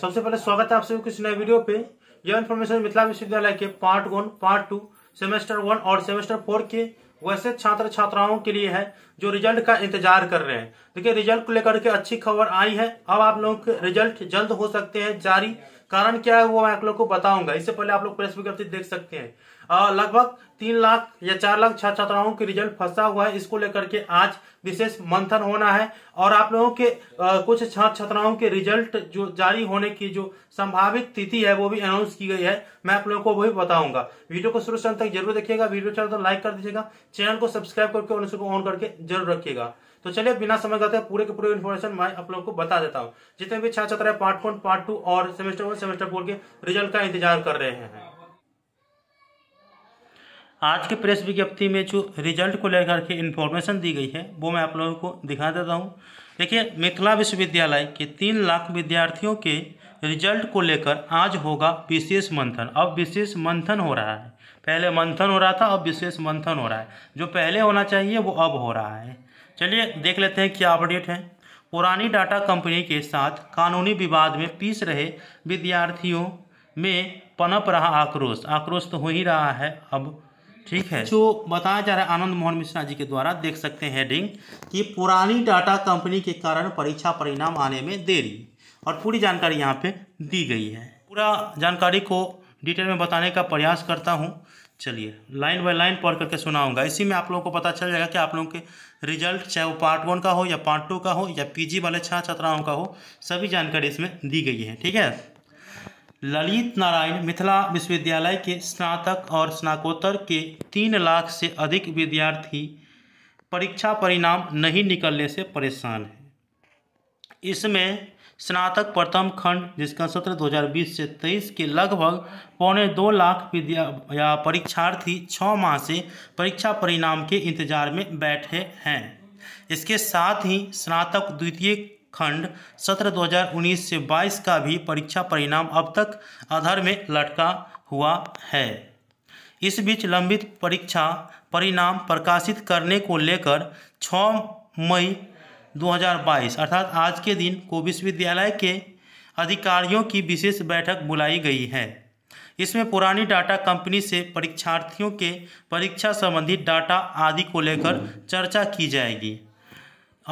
सबसे पहले स्वागत है आप सभी किसी नए वीडियो पे यह इन्फॉर्मेशन मिथिला विश्वविद्यालय के part one part two semester one और सेमेस्टर फोर के वैसे छात्र छात्राओं के लिए है जो रिजल्ट का इंतजार कर रहे हैं देखिए रिजल्ट को लेकर के अच्छी खबर आई है अब आप लोगों के रिजल्ट जल्द हो सकते हैं जारी कारण क्या है वो मैं आप लोग को बताऊंगा इससे पहले आप लोग प्रेस विज्ञप्ति देख सकते हैं लगभग तीन लाख या चार लाख छात्र छात्राओं के रिजल्ट फंसा हुआ है इसको लेकर के आज विशेष मंथन होना है और आप लोगों के आ, कुछ छात्र छात्राओं के रिजल्ट जो जारी होने की जो संभावित तिथि है वो भी अनाउंस की गई है मैं आप लोगों को वही बताऊंगा वीडियो को शुरू से अंत तक जरूर देखिएगा वीडियो चैनल अच्छा तो लाइक कर दीजिएगा चैनल को सब्सक्राइब करके को ऑन करके जरूर रखिएगा तो चलिए बिना समय करते पूरे के पूरे इन्फॉर्मेशन मैं आप लोगों को बता देता हूँ जितने भी छात्र छात्रा पार्ट वन पार्ट टू और सेमेस्टर वन सेमेस्टर फोर के रिजल्ट का इंतजार कर रहे हैं आज के प्रेस विज्ञप्ति में जो रिजल्ट को लेकर के इन्फॉर्मेशन दी गई है वो मैं आप लोगों को दिखा देता हूँ देखिए मिथिला विश्वविद्यालय के तीन लाख विद्यार्थियों के रिजल्ट को लेकर आज होगा विशेष मंथन अब विशेष मंथन हो रहा है पहले मंथन हो रहा था अब विशेष मंथन हो रहा है जो पहले होना चाहिए वो अब हो रहा है चलिए देख लेते हैं क्या अपडेट है पुरानी डाटा कंपनी के साथ कानूनी विवाद में पीस रहे विद्यार्थियों में पनप रहा आक्रोश आक्रोश तो हो ही रहा है अब ठीक है जो बताया जा रहा है आनंद मोहन मिश्रा जी के द्वारा देख सकते हैं हेडिंग कि पुरानी डाटा कंपनी के कारण परीक्षा परिणाम आने में देरी और पूरी जानकारी यहाँ पे दी गई है पूरा जानकारी को डिटेल में बताने का प्रयास करता हूँ चलिए लाइन बाय लाइन पढ़ करके सुनाऊंगा इसी में आप लोगों को पता चल जाएगा कि आप लोगों के रिजल्ट चाहे वो पार्ट वन का हो या पार्ट टू का हो या पीजी वाले छात्र छात्राओं का हो सभी जानकारी इसमें दी गई है ठीक है ललित नारायण मिथिला विश्वविद्यालय के स्नातक और स्नाकोत्तर के तीन लाख से अधिक विद्यार्थी परीक्षा परिणाम नहीं निकलने से परेशान हैं इसमें स्नातक प्रथम खंड जिसका सत्र 2020 से 23 के लगभग पौने दो लाख विद्या परीक्षार्थी छः माह से परीक्षा परिणाम के इंतजार में बैठे हैं इसके साथ ही स्नातक द्वितीय खंड सत्र 2019 से 22 का भी परीक्षा परिणाम अब तक आधार में लटका हुआ है इस बीच लंबित परीक्षा परिणाम प्रकाशित करने को लेकर 6 मई 2022 अर्थात आज के दिन को विश्वविद्यालय के अधिकारियों की विशेष बैठक बुलाई गई है इसमें पुरानी डाटा कंपनी से परीक्षार्थियों के परीक्षा संबंधी डाटा आदि को लेकर चर्चा की जाएगी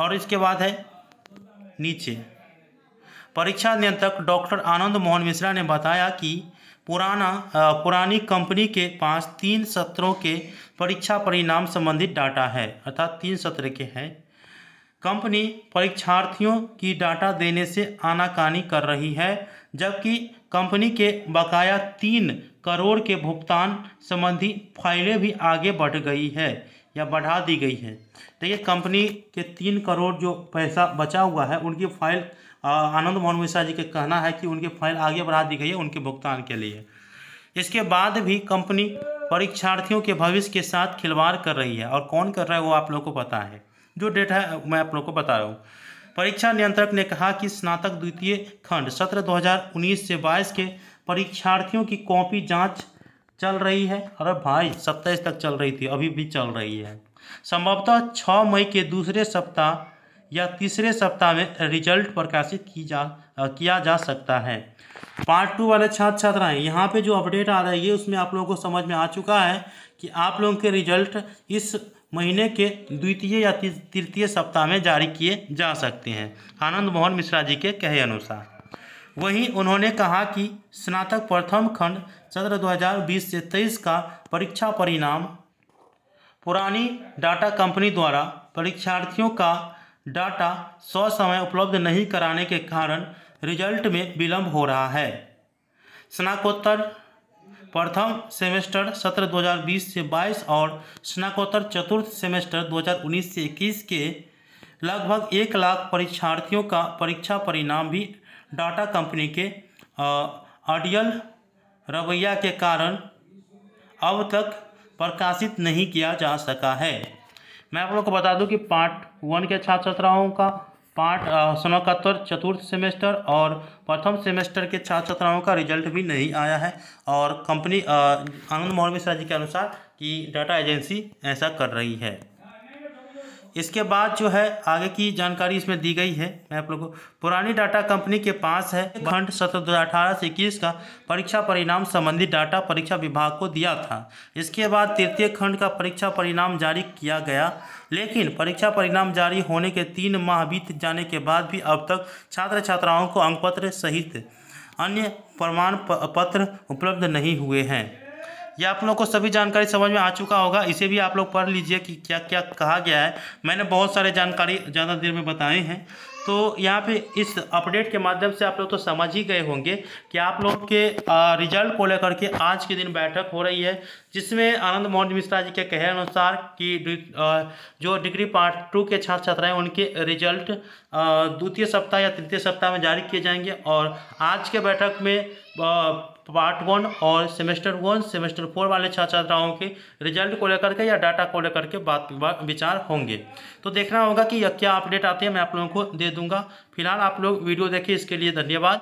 और इसके बाद है नीचे परीक्षा नियंत्रक डॉक्टर आनंद मोहन मिश्रा ने बताया कि पुराना पुरानी कंपनी के पास तीन सत्रों के परीक्षा परिणाम संबंधित डाटा है अर्थात तीन सत्र के हैं कंपनी परीक्षार्थियों की डाटा देने से आनाकानी कर रही है जबकि कंपनी के बकाया तीन करोड़ के भुगतान संबंधी फाइलें भी आगे बढ़ गई है या बढ़ा दी गई है देखिए तो कंपनी के तीन करोड़ जो पैसा बचा हुआ है उनकी फाइल आनंद मोहन मिश्रा जी का कहना है कि उनकी फाइल आगे बढ़ा दी गई है उनके भुगतान के लिए इसके बाद भी कंपनी परीक्षार्थियों के भविष्य के साथ खिलवाड़ कर रही है और कौन कर रहा है वो आप लोग को पता है जो डेटा है मैं आप लोग को बता रहा हूँ परीक्षा नियंत्रक ने कहा कि स्नातक द्वितीय खंड सत्र 2019 से 22 के परीक्षार्थियों की कॉपी जांच चल रही है अरे भाई सत्ताईस तक चल रही थी अभी भी चल रही है संभवतः छः मई के दूसरे सप्ताह या तीसरे सप्ताह में रिजल्ट प्रकाशित की जा आ, किया जा सकता है पार्ट टू वाले छात्र छात्राएं यहाँ पे जो अपडेट आ रही है उसमें आप लोगों को समझ में आ चुका है कि आप लोगों के रिजल्ट इस महीने के द्वितीय या तृतीय सप्ताह में जारी किए जा सकते हैं आनंद मोहन मिश्रा जी के कहे अनुसार वहीं उन्होंने कहा कि स्नातक प्रथम खंड सत्र 2020 से 23 का परीक्षा परिणाम पुरानी डाटा कंपनी द्वारा परीक्षार्थियों का डाटा समय उपलब्ध नहीं कराने के कारण रिजल्ट में विलंब हो रहा है स्नाकोत्तर प्रथम सेमेस्टर सत्र 2020 से 22 और स्नाकोत्तर चतुर्थ सेमेस्टर 2019 से 21 के लगभग एक लाख परीक्षार्थियों का परीक्षा परिणाम भी डाटा कंपनी के अडियल रवैया के कारण अब तक प्रकाशित नहीं किया जा सका है मैं आप लोग को बता दूं कि पार्ट वन के छात्र छात्राओं का पार्ट सनकत्तर चतुर्थ सेमेस्टर और प्रथम सेमेस्टर के छात्र छात्राओं का रिजल्ट भी नहीं आया है और कंपनी आनंद मोहन मिश्रा जी के अनुसार कि डाटा एजेंसी ऐसा कर रही है इसके बाद जो है आगे की जानकारी इसमें दी गई है मैं आप लोगों को पुरानी डाटा कंपनी के पास है खंड सत्र दो अठारह से इक्कीस का परीक्षा परिणाम संबंधी डाटा परीक्षा विभाग को दिया था इसके बाद तृतीय खंड का परीक्षा परिणाम जारी किया गया लेकिन परीक्षा परिणाम जारी होने के तीन माह बीत जाने के बाद भी अब तक छात्र छात्राओं को अंकपत्र सहित अन्य प्रमाण पत्र उपलब्ध नहीं हुए हैं ये आप लोग को सभी जानकारी समझ में आ चुका होगा इसे भी आप लोग पढ़ लीजिए कि क्या क्या कहा गया है मैंने बहुत सारे जानकारी ज़्यादा देर में बताए हैं तो यहाँ पे इस अपडेट के माध्यम से आप लोग तो समझ ही गए होंगे कि आप लोग के रिजल्ट को लेकर के आज के दिन बैठक हो रही है जिसमें आनंद मोहन मिश्रा जी के कहे अनुसार कि जो डिग्री पार्ट टू के छात्र छात्राएं उनके रिजल्ट द्वितीय सप्ताह या तृतीय सप्ताह में जारी किए जाएंगे और आज के बैठक में पार्ट वन और सेमेस्टर वन सेमेस्टर फोर वाले छात्र छात्राओं के रिजल्ट को लेकर के या डाटा को लेकर के बात विचार होंगे तो देखना होगा कि यह क्या अपडेट आते हैं मैं आप लोगों को दे दूंगा फिलहाल आप लोग वीडियो देखिए इसके लिए धन्यवाद